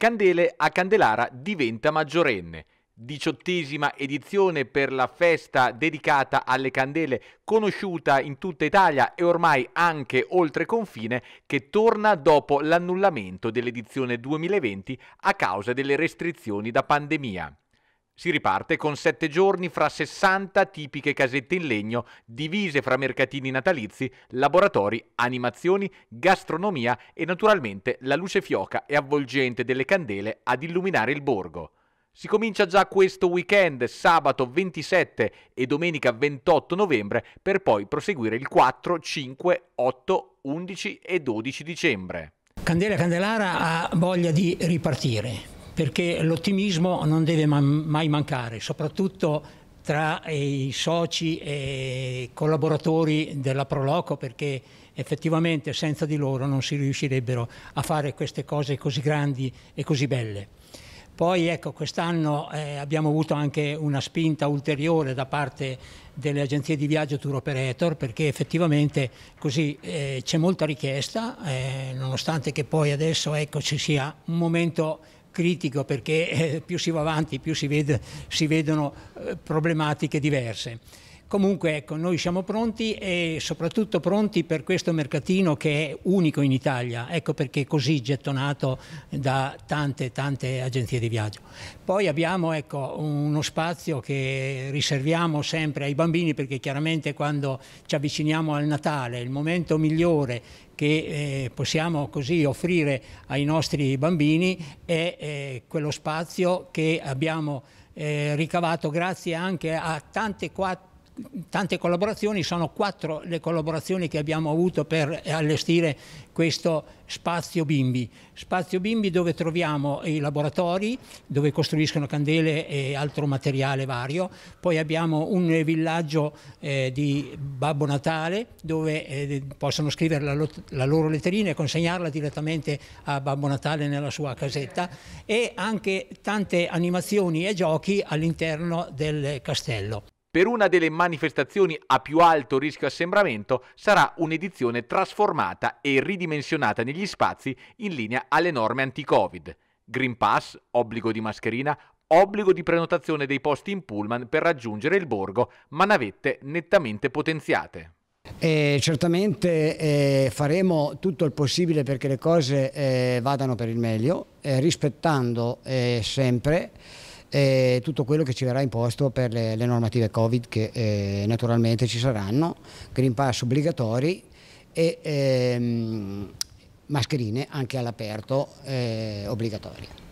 Candele a Candelara diventa maggiorenne. Diciottesima edizione per la festa dedicata alle candele, conosciuta in tutta Italia e ormai anche oltre confine, che torna dopo l'annullamento dell'edizione 2020 a causa delle restrizioni da pandemia. Si riparte con sette giorni fra 60 tipiche casette in legno divise fra mercatini natalizi, laboratori, animazioni, gastronomia e naturalmente la luce fioca e avvolgente delle candele ad illuminare il borgo. Si comincia già questo weekend, sabato 27 e domenica 28 novembre, per poi proseguire il 4, 5, 8, 11 e 12 dicembre. Candela Candelara ha voglia di ripartire perché l'ottimismo non deve mai mancare, soprattutto tra i soci e collaboratori della Proloco perché effettivamente senza di loro non si riuscirebbero a fare queste cose così grandi e così belle. Poi ecco, quest'anno eh, abbiamo avuto anche una spinta ulteriore da parte delle agenzie di viaggio tour operator perché effettivamente così eh, c'è molta richiesta, eh, nonostante che poi adesso ecco, ci sia un momento critico perché eh, più si va avanti più si, vede, si vedono eh, problematiche diverse. Comunque ecco, noi siamo pronti e soprattutto pronti per questo mercatino che è unico in Italia, ecco perché è così gettonato da tante tante agenzie di viaggio. Poi abbiamo ecco, uno spazio che riserviamo sempre ai bambini perché chiaramente quando ci avviciniamo al Natale, il momento migliore che eh, possiamo così offrire ai nostri bambini è eh, quello spazio che abbiamo eh, ricavato grazie anche a tante quattro tante collaborazioni, sono quattro le collaborazioni che abbiamo avuto per allestire questo spazio bimbi. Spazio bimbi dove troviamo i laboratori, dove costruiscono candele e altro materiale vario, poi abbiamo un villaggio eh, di Babbo Natale dove eh, possono scrivere la, la, loro letterina e consegnarla direttamente a Babbo Natale nella sua casetta e anche tante animazioni e giochi all'interno del castello. Per una delle manifestazioni a più alto rischio assembramento sarà un'edizione trasformata e ridimensionata negli spazi in linea alle norme anti-Covid. Green Pass, obbligo di mascherina, obbligo di prenotazione dei posti in pullman per raggiungere il borgo, ma navette nettamente potenziate. Eh, certamente eh, faremo tutto il possibile perché le cose eh, vadano per il meglio, eh, rispettando eh, sempre eh, tutto quello che ci verrà imposto per le, le normative Covid che eh, naturalmente ci saranno, Green Pass obbligatori e ehm, mascherine anche all'aperto eh, obbligatorie.